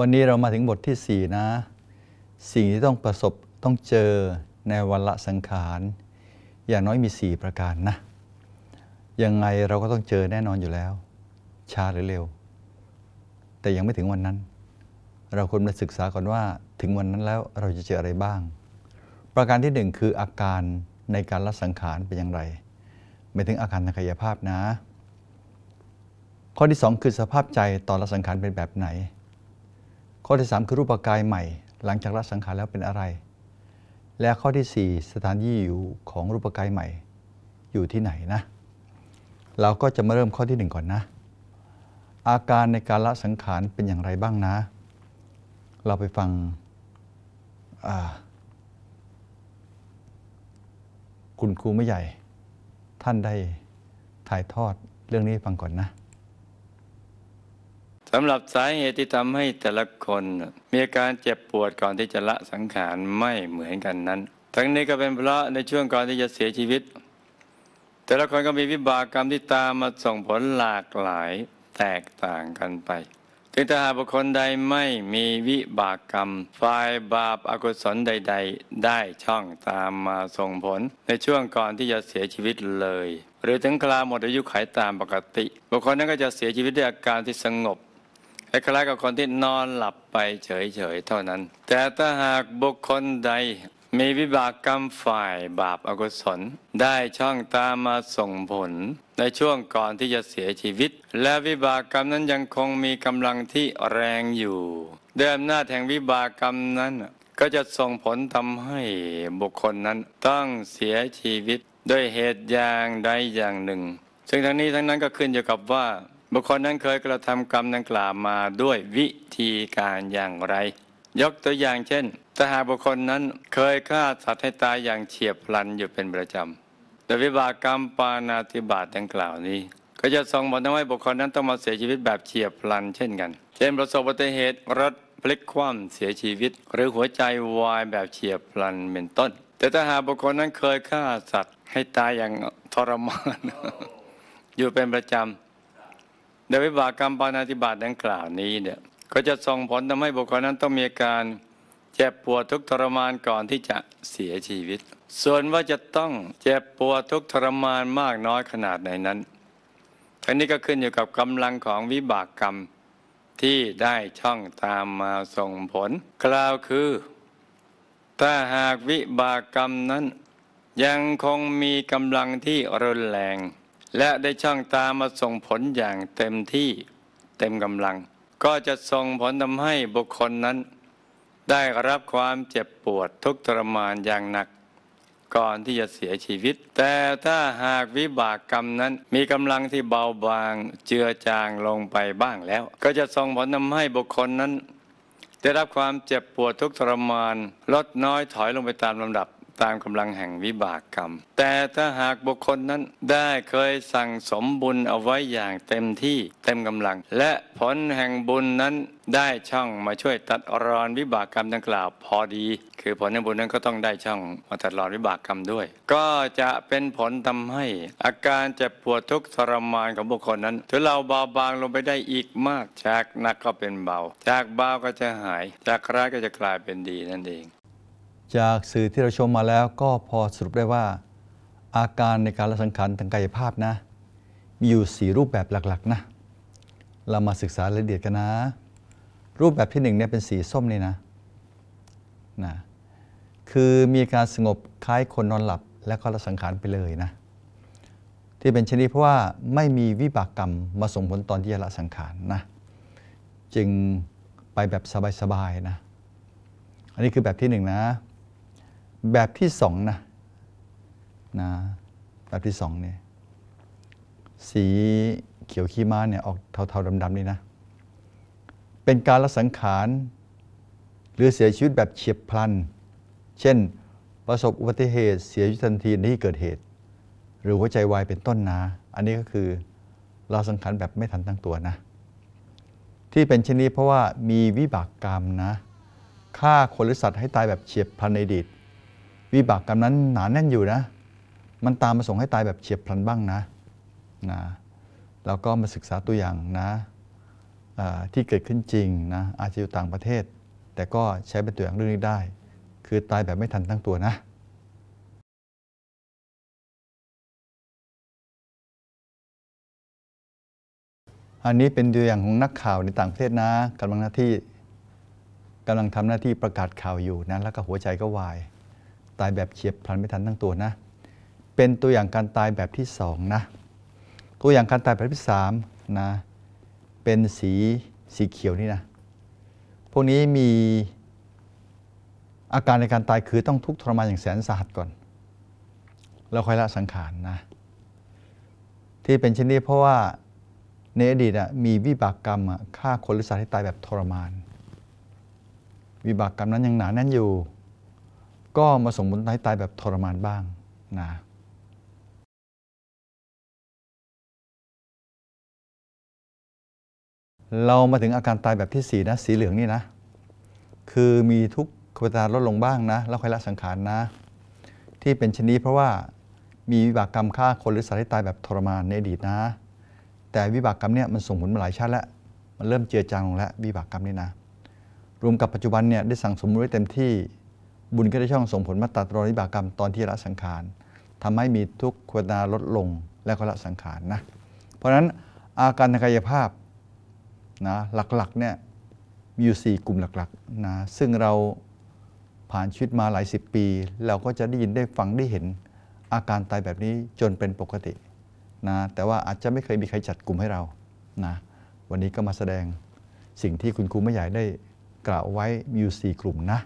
วันนี้เรามาถึงบทที่ 4 นะ สิ่งที่ต้องประสบต้องเจอในวันละสังขาร อย่างน้อยมี 4 ประการนะ ยังไงเราก็ต้องเจอแน่นอนอยู่แล้วช้าหรือเร็ว แต่ยังไม่ถึงวันนั้น เราควรมาศึกษาก่อนว่าถึงวันนั้นแล้วเราจะเจออะไรบ้าง ประการที่ 1 คืออาการในการละสังขารเป็นอย่างไร ไม่ถึงอาการทางกายภาพนะ ข้อที่ 2 คือสภาพใจตอนละสังขารเป็นแบบไหนข้อที่3 คือรูปกายใหม่ หลังจากละสังขารแล้วเป็นอะไร และข้อที่ 4 สถานที่อยู่ของรูปกายใหม่อยู่ที่ไหนนะ เราก็จะมาเริ่มข้อที่ 1 ก่อนนะอาการในการละสังขารเป็นอย่างไรบ้างนะ เราไปฟัง คุณครูไม่ใหญ่ ท่านได้ถ่ายทอดเรื่องนี้ฟังก่อนนะสำหรับสาเหตุที่ทำให้แต่ละคนมีอาการเจ็บปวดก่อนที่จะละสังขารไม่เหมือนกันนั้น ทั้งนี้ก็เป็นเพราะในช่วงก่อนที่จะเสียชีวิต แต่ละคนก็มีวิบากกรรมที่ตามมาส่งผลหลากหลายแตกต่างกันไปถึงแต่หากบุคคลใดไม่มีวิบากกรรมฝ่ายบาปอากุศลใด ๆ ได้ช่องตามมาส่งผลในช่วงก่อนที่จะเสียชีวิตเลย หรือถึงคลาหมดอายุขัยตามปกติ บุคคลนั้นก็จะเสียชีวิตด้วยอาการที่สงบคล้ายกับคนที่นอนหลับไปเฉยๆเท่านั้น แต่ถ้าหากบุคคลใดมีวิบากกรรมฝ่ายบาปอากุศลได้ช่องตามมาส่งผลในช่วงก่อนที่จะเสียชีวิต และวิบากกรรมนั้นยังคงมีกำลังที่แรงอยู่ด้วยอำนาจแห่งวิบากกรรมนั้นก็จะส่งผลทำให้บุคคลนั้นต้องเสียชีวิตด้วยเหตุอย่างใดอย่างหนึ่ง ซึ่งทั้งนี้ทั้งนั้นก็ขึ้นอยู่กับว่าบุคคลนั้นเคยกระทำกรรมดังกล่าวมาด้วยวิธีการอย่างไร ยกตัวอย่างเช่นถ้าหากบุคคลนั้นเคยฆ่าสัตว์ให้ตายอย่างเฉียบพลันอยู่เป็นประจำโดยวิบากกรรมปานาติบาตดังกล่าวนี้ ก็จะส่งผลทำให้บุคคลนั้นต้องมาเสียชีวิตแบบเฉียบพลัน เช่นกัน เช่นประสบอุบัติเหตุรถพลิกคว่ำเสียชีวิต หรือหัวใจวายแบบเฉียบพลันเป็นต้น แต่ถ้าหากบุคคลนั้นเคยฆ่าสัตว์ให้ตายอย่างทรมานอยู่เป็นประจำใดวิบากกรรมปานาธิบาตดังกล่าวนี้เนี่ยก็จะส่งผลทำให้บุคคลนั้นต้องมีการเจ็บปวดทุกทรมานก่อนที่จะเสียชีวิต ส่วนว่าจะต้องเจ็บปวดทุกทรมานมากน้อยขนาดไหนนั้นทั้งนี้ก็ขึ้นอยู่กับกำลังของวิบากกรรมที่ได้ช่องตามมาส่งผล กล่าวคือ ถ้าหากวิบากกรรมนั้นยังคงมีกำลังที่รุนแรงและได้ช่องตามาส่งผลอย่างเต็มที่เต็มกำลัง ก็จะส่งผลทำให้บุคคลนั้น ได้รับความเจ็บปวดทุกทรมานอย่างหนัก ก่อนที่จะเสียชีวิต แต่ถ้าหากวิบากกรรมนั้น มีกำลังที่เบาบางเจือจางลงไปบ้างแล้ว ก็จะส่งผลทำให้บุคคลนั้น ได้รับความเจ็บปวดทุกทรมานลดน้อยถอยลงไปตามลำดับตามกำลังแห่งวิบากกรรมแต่ถ้าหากบุคคลนั้นได้เคยสั่งสมบุญเอาไว้อย่างเต็มที่เต็มกำลัง และผลแห่งบุญนั้นได้ช่องมาช่วยตัดรอนวิบากกรรมดังกล่าว พอดี คือผลแห่งบุญนั้นก็ต้องได้ช่องมาตัดรอนวิบากกรรมด้วย ก็จะเป็นผลทำให้อาการเจ็บปวดทุกทรมานของบุคคลนั้น ถือเราเบาบางลงไปได้อีกมากจากหนักก็เป็นเบา จากเบาก็จะหายจากร้ายก็จะกลายเป็นดีนั่นเองจากสื่อที่เราชมมาแล้วก็พอสรุปได้ว่า อาการในการละสังขารทางกายภาพนะมีอยู่ 4 รูปแบบหลักๆ นะ เรามาศึกษาละเอียดกันนะ รูปแบบที่1เนี่ยเป็นสีส้มนี่นะนะ คือมีการสงบคล้ายคนนอนหลับแล้วก็ละสังขารไปเลยนะ ที่เป็นชนิดเพราะว่าไม่มีวิบากกรรมมาส่งผลตอนที่ละสังขารนะ จึงไปแบบสบาย ๆนะ อันนี้คือแบบที่ 1นนะแบบที่สองนะ นะแบบที่สองเนี่ยสีเขียวขี้ม้าเนี่ยออกเทาๆ ดำๆ นี่นะ เป็นการละสังขาร หรือเสียชีวิตแบบเฉียบพลัน เช่นประสบอุบัติเหตุ เสียชีวิตทันทีในที่เกิดเหตุ หรือหัวใจวายเป็นต้นนะอันนี้ก็คือละสังขารแบบไม่ทันตั้งตัวนะที่เป็นเช่นนี้เพราะว่ามีวิบากกรรมนะฆ่าคนหรือสัตว์ให้ตายแบบเฉียบพลันในอดีตวิบากกรรมนั้นหนานแน่นอยู่นะ มันตามมาส่งให้ตายแบบเฉียบพลันบ้างนะ นะแล้วก็มาศึกษาตัวอย่างนะที่เกิดขึ้นจริงนะอาจจะอยู่ต่างประเทศ แต่ก็ใช้เป็นตัวอย่างเรื่องนี้ได้ คือตายแบบไม่ทันตั้งตัวนะ อันนี้เป็นตัวอย่างของนักข่าวในต่างประเทศนะกำลังหน้าที่กำลังทำหน้าที่ประกาศข่าวอยู่นะ แล้วก็หัวใจก็วายตายแบบเฉียบพลันไม่ทันตั้งตัวนะ เป็นตัวอย่างการตายแบบที่2นะ ตัวอย่างการตายแบบที่3นะ เป็นสีสีเขียวนี่นะ พวกนี้มีอาการในการตายคือต้องทุกข์ทรมานอย่างแสนสาหัสก่อน แล้วค่อยละสังขารนนะที่เป็นเช่นนี้เพราะว่าในอดีตมีวิบากกรรมฆ่าคนหรือสัตว์ให้ตายแบบทรมาน วิบากกรรมนั้นยังหนาแน่นอยู่ก็มาส่งผลให้ตายแบบทรมานบ้างนะ เรามาถึงอาการตายแบบที่ 4 นะ สีเหลืองนี่นะ คือมีทุกขเวทนาลดลงบ้างนะแล้วคอยละสังขารนะ ที่เป็นชนิดเพราะว่ามีวิบากกรรมฆ่าคนหรือสัตว์ให้ตายแบบทรมานในอดีตนะ แต่วิบากกรรมเนี่ยมันส่งผลมาหลายชาติแล้วมันเริ่มเจือจางลงแล้ววิบากกรรมนี่นะ รวมกับปัจจุบันเนี่ยได้สั่งสมุติไว้เต็มที่บุญก็ได้ช่องส่งผลมาตัดรอยบากรรมตอนที่ละสังขารทำให้มีทุกขเวทนาลดลงและก็ละสังขารนะเพราะฉะนั้นอาการทางกายภาพนะหลักๆเนี่ยมีอยู่4กลุ่มหลักๆนะซึ่งเราผ่านชีวิตมาหลายสิบปี เราก็จะได้ยินได้ฟังได้เห็นอาการตายแบบนี้จนเป็นปกตินะแต่ว่าอาจจะไม่เคยมีใครจัดกลุ่มให้เรานะวันนี้ก็มาแสดงสิ่งที่คุณครูไม่ใหญ่ได้กล่าวไว้มีอยู่4กลุ่มนะ